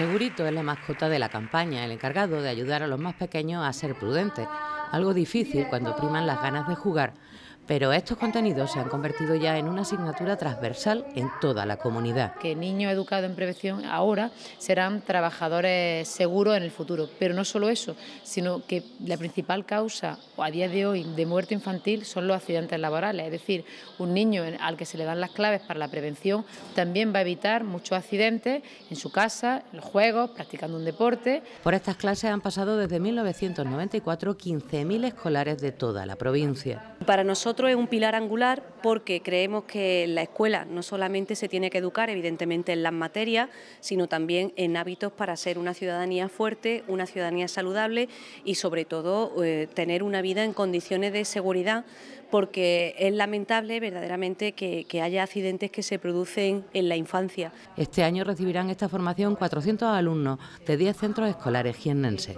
Segurito es la mascota de la campaña, el encargado de ayudar a los más pequeños a ser prudentes, algo difícil cuando priman las ganas de jugar, pero estos contenidos se han convertido ya en una asignatura transversal en toda la comunidad. Que niños educados en prevención ahora serán trabajadores seguros en el futuro, pero no solo eso, sino que la principal causa a día de hoy de muerte infantil son los accidentes laborales, es decir, un niño al que se le dan las claves para la prevención también va a evitar muchos accidentes en su casa, en los juegos, practicando un deporte. Por estas clases han pasado desde 1994 15.000 escolares de toda la provincia. Para nosotros es un pilar angular porque creemos que la escuela no solamente se tiene que educar, evidentemente, en las materias, sino también en hábitos para ser una ciudadanía fuerte, una ciudadanía saludable y, sobre todo, eh, tener una vida en condiciones de seguridad, porque es lamentable verdaderamente que, que haya accidentes que se producen en la infancia. Este año recibirán esta formación 400 alumnos de 10 centros escolares jiennenses.